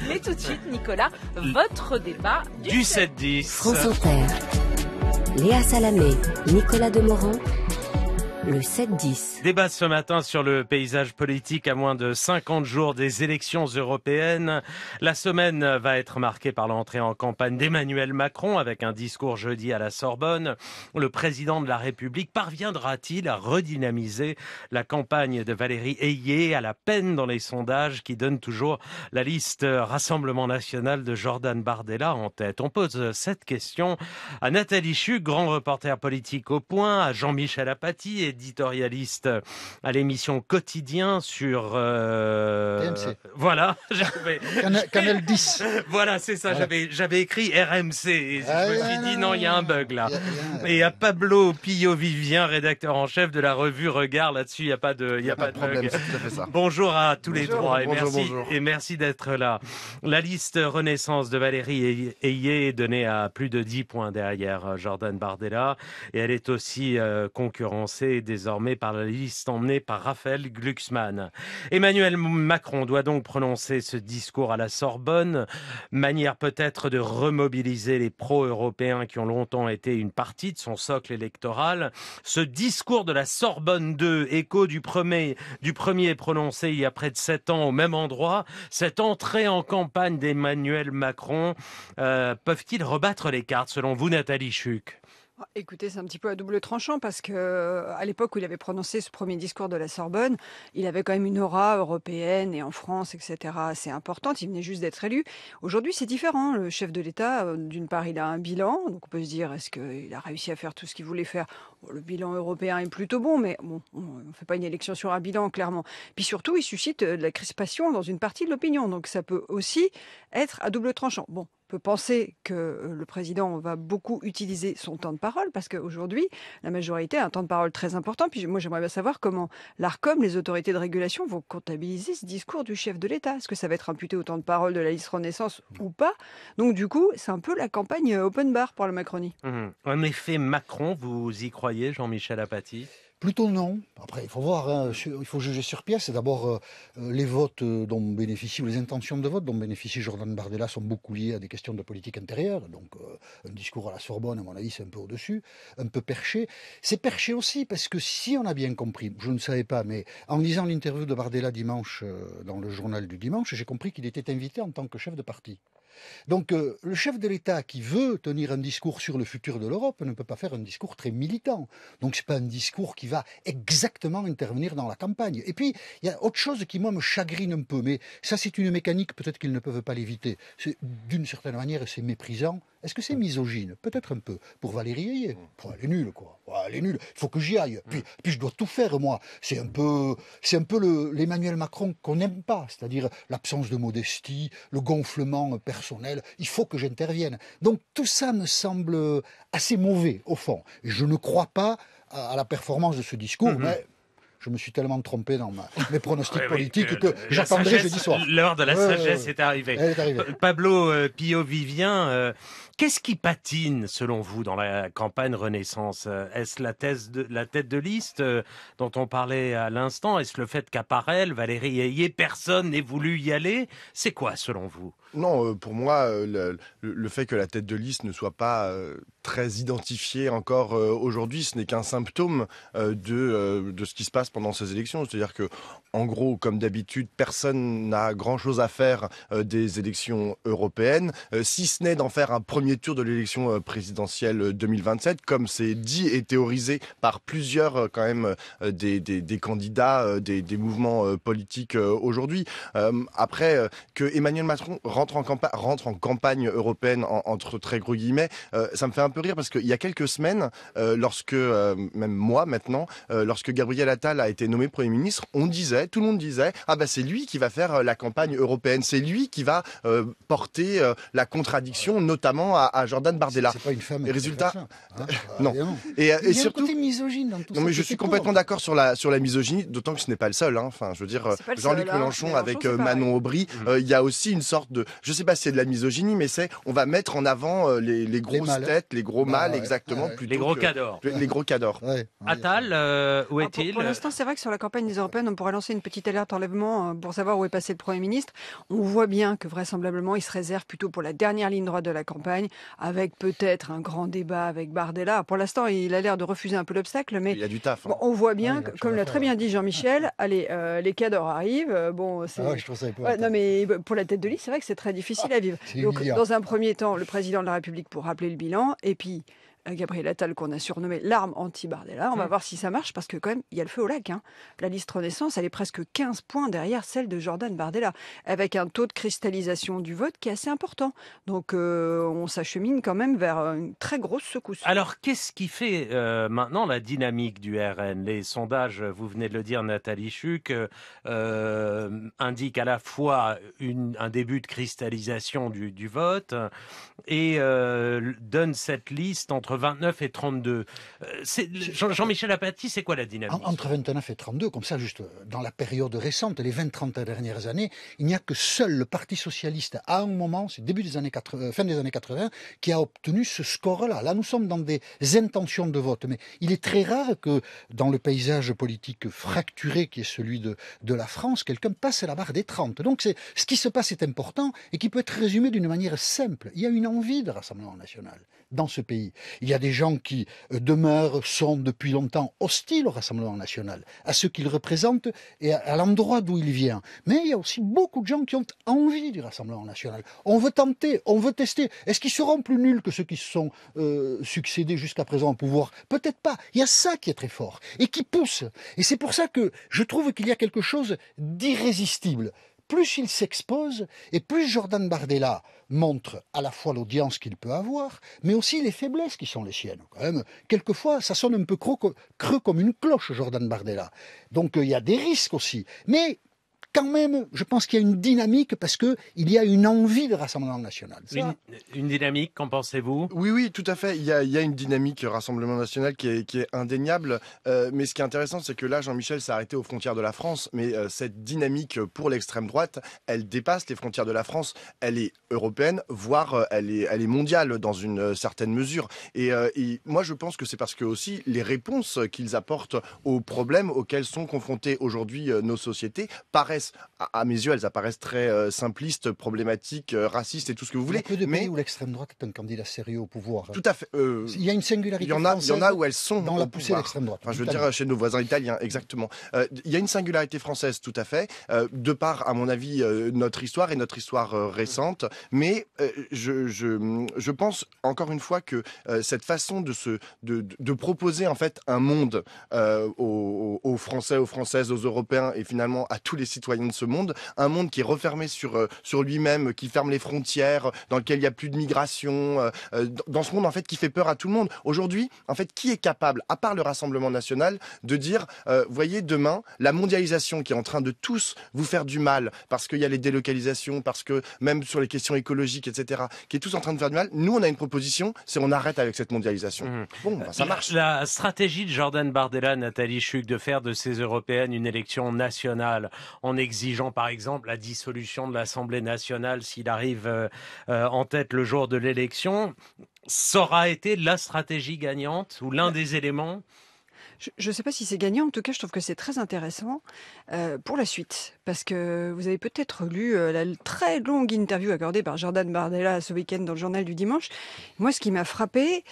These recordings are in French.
Mais tout de suite, Nicolas, votre débat du, 7-10. France Inter, Léa Salamé, Nicolas Demorand, le 7-10. Débat ce matin sur le paysage politique à moins de 50 jours des élections européennes. La semaine va être marquée par l'entrée en campagne d'Emmanuel Macron avec un discours jeudi à la Sorbonne. Le président de la République parviendra-t-il à redynamiser la campagne de Valérie Ayé à la peine dans les sondages qui donnent toujours la liste Rassemblement national de Jordan Bardella en tête On pose cette question à Nathalie Chu, grand reporter politique au point, à Jean-Michel Apathy et éditorialiste à l'émission Quotidien sur... RMC. Euh, voilà, j'avais... Canal, 10. voilà, c'est ça, j'avais, écrit RMC. je ah me suis dit, non, il y a un bug là. et à Pablo Pio vivien rédacteur en chef de la revue Regard, là-dessus, il n'y a pas de, y a, pas, de, bug. Bonjour à tous les trois et, merci, et merci d'être là. La liste Renaissance de Valérie Ayé est donnée à plus de 10 points derrière euh, Jordan Bardella et elle est aussi euh, concurrencée désormais par la liste emmenée par Raphaël Glucksmann. Emmanuel Macron doit donc prononcer ce discours à la Sorbonne, manière peut-être de remobiliser les pro-européens qui ont longtemps été une partie de son socle électoral. Ce discours de la Sorbonne 2, écho du premier, du premier prononcé il y a près de sept ans au même endroit, cette entrée en campagne d'Emmanuel Macron, euh, peuvent-ils rebattre les cartes selon vous, Nathalie Chuc ah, écoutez, c'est un petit peu à double tranchant parce que euh, à l'époque où il avait prononcé ce premier discours de la Sorbonne, il avait quand même une aura européenne et en France, etc. assez importante. Il venait juste d'être élu. Aujourd'hui, c'est différent. Le chef de l'État, euh, d'une part, il a un bilan, donc on peut se dire est-ce qu'il a réussi à faire tout ce qu'il voulait faire Le bilan européen est plutôt bon, mais bon, on ne fait pas une élection sur un bilan, clairement. Puis surtout, il suscite euh, de la crispation dans une partie de l'opinion, donc ça peut aussi être à double tranchant. Bon, peut penser que le président va beaucoup utiliser son temps de parole, parce qu'aujourd'hui, la majorité a un temps de parole très important. Puis moi, j'aimerais bien savoir comment l'ARCOM, les autorités de régulation, vont comptabiliser ce discours du chef de l'État. Est-ce que ça va être imputé au temps de parole de la liste Renaissance ou pas Donc du coup, c'est un peu la campagne open bar pour la Macronie. En mmh effet, Macron, vous y croyez, Jean-Michel Apathy Plutôt non. Après, il faut voir, hein, il faut juger sur pièce. D'abord, euh, euh, les votes euh, dont bénéficient ou les intentions de vote dont bénéficie Jordan Bardella sont beaucoup liées à des questions de politique intérieure. Donc, un discours à la Sorbonne, à mon avis, c'est un peu au-dessus, un peu perché. C'est perché aussi parce que si on a bien compris, je ne savais pas, mais en lisant l'interview de Bardella dimanche dans le journal du dimanche, j'ai compris qu'il était invité en tant que chef de parti. Donc euh, le chef de l'État qui veut tenir un discours sur le futur de l'Europe ne peut pas faire un discours très militant. Donc ce n'est pas un discours qui va exactement intervenir dans la campagne. Et puis il y a autre chose qui moi me chagrine un peu, mais ça c'est une mécanique peut-être qu'ils ne peuvent pas l'éviter. d'une certaine manière c'est méprisant est-ce que c'est misogyne Peut-être un peu. Pour Valérie Ayé, mmh. elle est nulle, quoi. Elle est nulle. Il faut que j'y aille. Mmh. Puis, puis je dois tout faire, moi. C'est un peu, c'est un peu l'Emmanuel Macron qu'on n'aime pas, c'est-à-dire l'absence de modestie, le gonflement personnel. Il faut que j'intervienne. Donc tout ça me semble assez mauvais, au fond. je ne crois pas à la performance de ce discours, mmh. mais je me suis tellement trompé dans mes pronostics politiques euh, que, que j'attendrai jeudi soir. L'heure de la sagesse est, arrivée. Euh, Pablo euh, Pio-Vivien, qu'est-ce qui patine selon vous dans la campagne Renaissance Est-ce la, la tête de liste dont on parlait à l'instant Est-ce le fait qu'à elle Valérie Ayé, personne n'ait voulu y aller C'est quoi selon vous Non, pour moi, le, fait que la tête de liste ne soit pas très identifié encore euh, aujourd'hui. Ce n'est qu'un symptôme euh, de, euh, de ce qui se passe pendant ces élections. C'est-à-dire que, en gros, comme d'habitude, personne n'a grand-chose à faire des élections européennes, si ce n'est d'en faire un premier tour de l'élection présidentielle 2027, comme c'est dit et théorisé par plusieurs quand même des, des, candidats, des, des, mouvements politiques aujourd'hui. Après que Emmanuel Macron rentre en, rentre en campagne européenne entre très gros guillemets, ça me fait un peu rire parce qu'il y a quelques semaines, euh, lorsque, euh, même moi maintenant, euh, lorsque Gabriel Attal a été nommé Premier ministre, on disait, tout le monde disait, ah bah c'est lui qui va faire la campagne européenne, c'est lui qui va porter la contradiction, notamment à, Jordan Bardella. Et résultat, non. Et, surtout, misogyne non mais je suis complètement d'accord sur la sur la misogynie, d'autant que ce n'est pas le seul. Hein. Enfin, je veux dire, Jean-Luc hein. Mélenchon avec Manon Aubry, mm. il y a aussi une sorte de, je sais pas si c'est de la misogynie, mais c'est on va mettre en avant les, les grosses têtes, les gros mâles, ah exactement. plutôt Les gros cadors. Les gros cadors. Attal, euh, où ah, est-il Pour, l'instant, c'est vrai que sur la campagne des européennes, on pourrait lancer une petite alerte enlèvement euh, pour savoir où est passé le Premier ministre. On voit bien que vraisemblablement, il se réserve plutôt pour la dernière ligne droite de la campagne, avec peut-être un grand débat avec Bardella. Pour l'instant, il a l'air de refuser un peu l'obstacle, mais il a du taf. Hein. on voit bien, comme l'a très bien dit Jean-Michel, allez, euh, les cadors arrivent. Bon, c'est. Ah je non, mais pour la tête de liste, c'est vrai que c'est très difficile à vivre. Donc, dans un premier temps, le président de la République pour rappeler le bilan et et puis Gabriel Attal qu'on a surnommé l'arme anti-Bardella. On va mm. voir si ça marche parce que quand même, il y a le feu au lac. Hein. La liste Renaissance, elle est presque 15 points derrière celle de Jordan Bardella, avec un taux de cristallisation du vote qui est assez important. Donc euh, on s'achemine quand même vers une très grosse secousse. Alors qu'est-ce qui fait euh, maintenant la dynamique du RN Les sondages, vous venez de le dire Nathalie Chuc, euh, indiquent à la fois un début de cristallisation du, du vote et donnent cette liste entre 29 et 32. Euh, Jean-Michel Apathy, c'est quoi la dynamique Entre 29 et 32, comme ça, juste euh, dans la période récente, les 20-30 dernières années, il n'y a que seul le Parti socialiste, à un moment, c'est début des années 80, euh, fin des années 80, qui a obtenu ce score-là. Là, nous sommes dans des intentions de vote, mais il est très rare que dans le paysage politique fracturé qui est celui de, de la France, quelqu'un passe à la barre des 30. Donc, ce qui se passe est important et qui peut être résumé d'une manière simple. Il y a une envie de Rassemblement national dans ce pays. Il y a des gens qui euh, demeurent, sont depuis longtemps hostiles au Rassemblement national, à ce qu'il représente et à l'endroit d'où il vient. Mais il y a aussi beaucoup de gens qui ont envie du Rassemblement national. On veut tenter, on veut tester. Est-ce qu'ils seront plus nuls que ceux qui se sont euh, succédés jusqu'à présent au pouvoir Peut-être pas. Il y a ça qui est très fort et qui pousse. Et c'est pour ça que je trouve qu'il y a quelque chose d'irrésistible plus il s'expose et plus Jordan Bardella montre à la fois l'audience qu'il peut avoir, mais aussi les faiblesses qui sont les siennes. Quand quelquefois, ça sonne un peu creux, comme une cloche, Jordan Bardella. Donc euh, il y a des risques aussi. Mais quand même, je pense qu'il y a une dynamique parce que il y a une envie de Rassemblement national. Une, dynamique, qu'en pensez-vous Oui, oui, tout à fait. Il y a, une dynamique Rassemblement national qui est, indéniable. Euh, mais ce qui est intéressant, c'est que là, Jean-Michel s'est arrêté aux frontières de la France. Mais euh, cette dynamique pour l'extrême droite, elle dépasse les frontières de la France. Elle est européenne, voire euh, elle, est, elle est mondiale dans une certaine mesure. Et, et, moi, je pense que c'est parce que aussi les réponses qu'ils apportent aux problèmes auxquels sont confrontées aujourd'hui nos sociétés paraissent à, mes yeux, elles apparaissent très euh, simplistes, problématiques, euh, racistes et tout ce que vous voulez. Il de mais... où l'extrême droite est un candidat sérieux au pouvoir. Hein. Tout à fait. Euh, il y a une singularité. Il y en a, il y en a où elles sont dans la poussée de l'extrême droite. je veux dire chez nos voisins italiens, exactement. il y a une singularité française, tout à fait, de par, à mon avis, notre histoire et notre histoire récente. Mais je, je, pense encore une fois que cette façon de de, proposer en fait un monde aux Français, aux Françaises, aux Européens et finalement à tous les citoyens de ce monde, un monde qui est refermé sur, euh, sur lui-même, qui ferme les frontières, dans lequel il n'y a plus de migration, euh, euh, dans ce monde en fait qui fait peur à tout le monde. Aujourd'hui, en fait, qui est capable, à part le Rassemblement national, de dire, voyez, demain, la mondialisation qui est en train de tous vous faire du mal, parce qu'il y a les délocalisations, parce que même sur les questions écologiques, etc., qui est tous en train de faire du mal, nous, on a une proposition, c'est on arrête avec cette mondialisation. Mmh. Bon, bah, ça marche. La stratégie de Jordan Bardella, Nathalie Chuc, de faire de ces européennes une élection nationale, on est exigeant par exemple la dissolution de l'Assemblée nationale s'il arrive euh, euh, en tête le jour de l'élection, ça aura été la stratégie gagnante ou l'un euh, des éléments je ne sais pas si c'est gagnant, en tout cas je trouve que c'est très intéressant pour la suite, parce que vous avez peut-être lu la très longue interview accordée par Jordan Bardella ce week-end dans le journal du dimanche. Moi ce qui m'a frappé,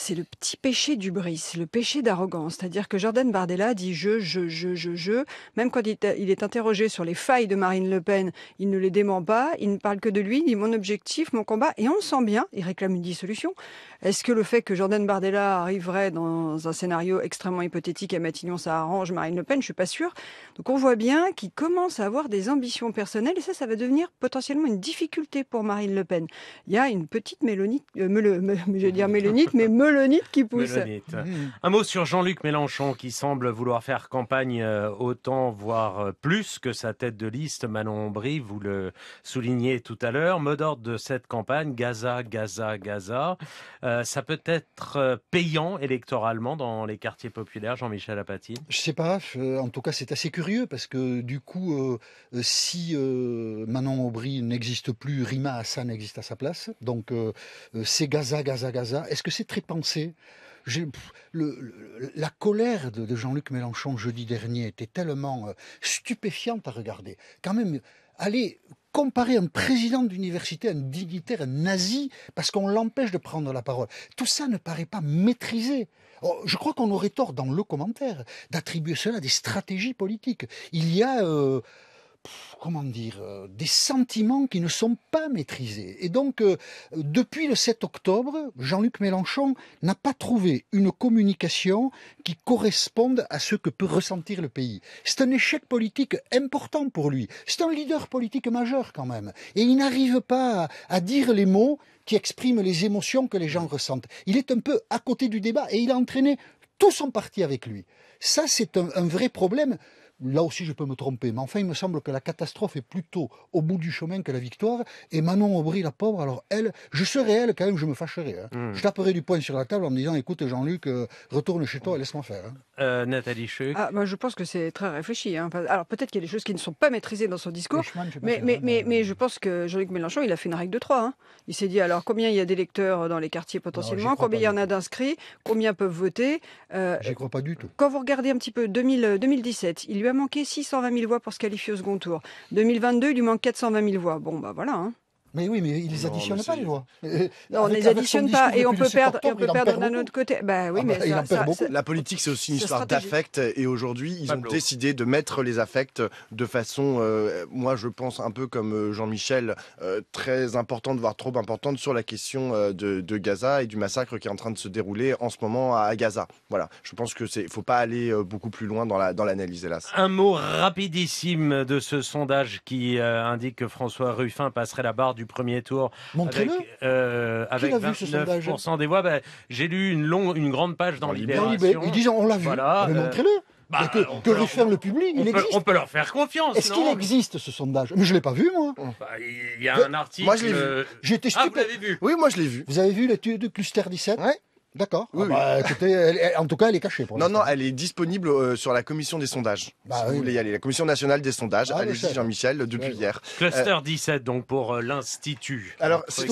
c'est le petit péché du bris, le péché d'arrogance. C'est-à-dire que Jordan Bardella dit je, je, je, je, je. Même quand il est interrogé sur les failles de Marine Le Pen, il ne les dément pas, il ne parle que de lui, il dit mon objectif, mon combat. Et on sent bien, il réclame une dissolution. Est-ce que le fait que Jordan Bardella arriverait dans un scénario extrêmement hypothétique à Matignon, ça arrange Marine Le Pen Je suis pas sûr Donc on voit bien qu'il commence à avoir des ambitions personnelles et ça, ça va devenir potentiellement une difficulté pour Marine Le Pen. Il y a une petite mélonite, euh, je veux dire mais nid qui pousse. Mmh. Un mot sur Jean-Luc Mélenchon qui semble vouloir faire campagne euh, autant, voire euh, plus que sa tête de liste, Manon Aubry, vous le soulignez tout à l'heure. Mot d'ordre de cette campagne, Gaza, Gaza, Gaza. Euh, ça peut être payant électoralement dans les quartiers populaires, Jean-Michel Apathy Je sais pas, en tout cas c'est assez curieux parce que du coup, si Manon Aubry n'existe plus, Rima Hassan existe à sa place. Donc c'est Gaza, Gaza, Gaza. Est-ce que c'est très la colère de, Jean-Luc Mélenchon jeudi dernier était tellement euh, stupéfiante à regarder. Quand même, aller comparer un président d'université à un dignitaire un nazi parce qu'on l'empêche de prendre la parole. Tout ça ne paraît pas maîtrisé. Oh, je crois qu'on aurait tort dans le commentaire d'attribuer cela à des stratégies politiques. Il y a... Euh, comment dire, euh, des sentiments qui ne sont pas maîtrisés. Et donc, euh, depuis le 7 octobre, Jean-Luc Mélenchon n'a pas trouvé une communication qui corresponde à ce que peut ressentir le pays. C'est un échec politique important pour lui. C'est un leader politique majeur quand même. Et il n'arrive pas à, dire les mots qui expriment les émotions que les gens ressentent. Il est un peu à côté du débat et il a entraîné tout son parti avec lui. Ça, c'est un vrai problème là aussi je peux me tromper, mais enfin il me semble que la catastrophe est plutôt au bout du chemin que la victoire. Et Manon Aubry, la pauvre, alors elle, je serais elle quand même, je me fâcherais. Hein. Hmm. Je taperais du poing sur la table en me disant écoute Jean-Luc, euh, retourne chez toi et laisse-moi faire. Hein. Euh, Nathalie Chuc ah, je pense que c'est très réfléchi. Hein. Alors peut-être qu'il y a des choses qui ne sont pas maîtrisées dans son discours, mais, mais, euh, mais, je pense que Jean-Luc Mélenchon, il a fait une règle de trois. Il s'est dit alors combien il y a d'électeurs dans les quartiers potentiellement, combien il y en a d'inscrits, combien peuvent voter. Je n'y crois pas du tout. Quand vous regardez un petit peu 2017, il lui lui a manqué 620 000 voix pour se qualifier au second tour. 2022, il lui manque 420 000 voix. Bon, bah voilà. Hein. Mais oui, mais ils les additionnent pas les lois. Non, on ne les additionne pas et on peut perdre, on peut perdre d'un autre côté. Bah ah oui, bah, mais la politique, c'est aussi une histoire d'affect et aujourd'hui, ils ont décidé de mettre les affects de façon, euh, moi, je pense un peu comme euh, Jean-Michel, euh, très importante, voire trop importante sur la question de, Gaza et du massacre qui est en train de se dérouler en ce moment à Gaza. Voilà, je pense que c'est, faut pas aller beaucoup plus loin dans la dans l'analyse, hélas. Un mot rapidissime de ce sondage qui indique que François Ruffin passerait la barre du premier tour Montrez-le. avec, euh, avec 29% des voix. Bah, j'ai lu une, longue, une grande page dans, Libération. Ils disent on l'a vu, voilà, ah, mais euh, montrez-le. Bah, que, que le public, on il peut, existe. on peut leur faire confiance. Est-ce qu'il existe ce sondage Mais je ne l'ai pas vu, moi. Bah, il y a un article. Moi, je l'ai euh, J'étais ah, vous l'avez vu Oui, moi, je l'ai vu. Vous avez vu l'étude de Cluster 17 Oui. D'accord. Ah bah, en tout cas, elle est cachée. non, non, elle est disponible euh, sur la commission des sondages. Bah si vous voulez y aller, la commission nationale des sondages. Ah, allez Jean-Michel, depuis hier. Cluster 17, euh, donc pour euh, l'institut. Alors, c'est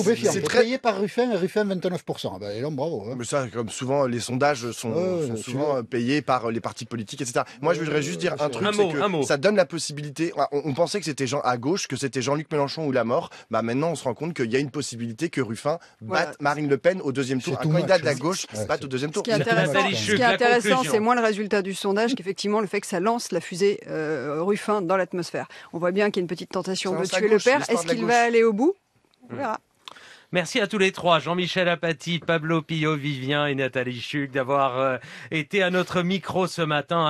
payé par Ruffin, Ruffin 29%. Ah bah, et bravo. Hein. Mais ça, comme souvent, les sondages sont, souvent payés par les partis politiques, etc. Moi, je voudrais juste dire un truc, c'est que mot. ça donne la possibilité. On, pensait que c'était Jean à gauche, que c'était Jean-Luc Mélenchon ou la mort Bah maintenant, on se rend compte qu'il y a une possibilité que Ruffin batte Marine Le Pen au deuxième tour. Un candidat gauche tour. Ce qui est intéressant, c'est moins le résultat du sondage qu'effectivement le fait que ça lance la fusée euh, Ruffin dans l'atmosphère. On voit bien qu'il y a une petite tentation de tuer le père. Est-ce qu'il va aller au bout On verra. Merci à tous les trois, Jean-Michel Apathy, Pablo Pio, Vivien et Nathalie Chuc, d'avoir euh, été à notre micro ce matin.